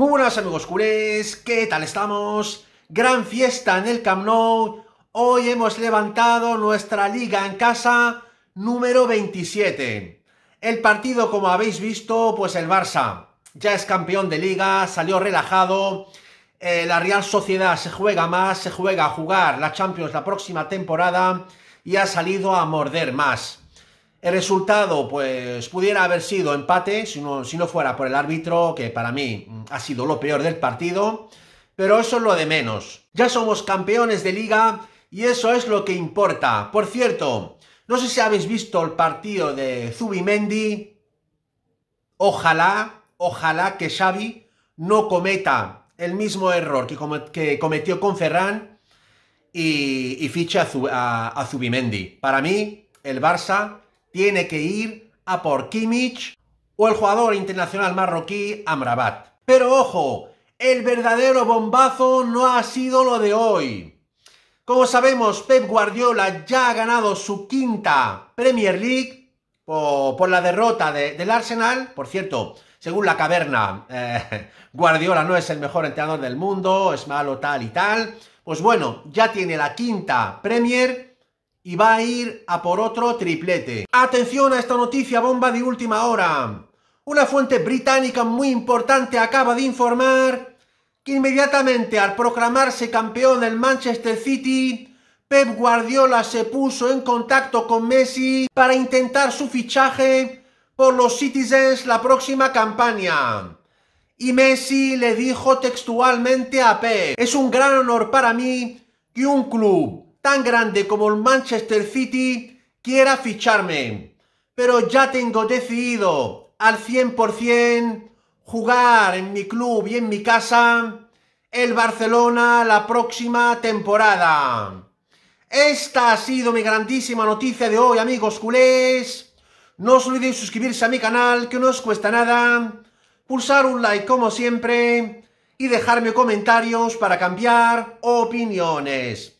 Muy buenas amigos culés, ¿qué tal estamos? Gran fiesta en el Camp Nou. Hoy hemos levantado nuestra liga en casa número 27. El partido, como habéis visto, pues el Barça ya es campeón de liga, salió relajado. Eh, la Real Sociedad se juega más, se juega a jugar la Champions la próxima temporada y ha salido a morder más. El resultado, pues, pudiera haber sido empate si no, fuera por el árbitro, que para mí mm, ha sido lo peor del partido, pero eso es lo de menos. Ya somos campeones de liga y eso es lo que importa. Por cierto, no sé si habéis visto el partido de Zubimendi. Ojalá, ojalá que Xavi no cometa el mismo error que, cometió con Ferran y, fiche a, a Zubimendi. Para mí, el Barça tiene que ir a por Kimmich o el jugador internacional marroquí Amrabat. Pero ojo, el verdadero bombazo no ha sido lo de hoy. Como sabemos, Pep Guardiola ya ha ganado su quinta Premier League por, la derrota del Arsenal. Por cierto, según la caverna, eh, Guardiola no es el mejor entrenador del mundo, es malo tal y tal. Pues bueno, ya tiene la quinta Premier y va a ir a por otro triplete. Atención a esta noticia bomba de última hora. Una fuente británica muy importante acaba de informar que inmediatamente al proclamarse campeón del Manchester City, Pep Guardiola se puso en contacto con Messi para intentar su fichaje por los Citizens la próxima campaña. Y Messi le dijo textualmente a Pep, es un gran honor para mí que un club tan grande como el Manchester City quiera ficharme. Pero ya tengo decidido al 100% jugar en mi club y en mi casa el Barcelona la próxima temporada. Esta ha sido mi grandísima noticia de hoy, amigos culés. No os olvidéis suscribirse a mi canal, que no os cuesta nada. Pulsar un like como siempre y dejarme comentarios para cambiar opiniones.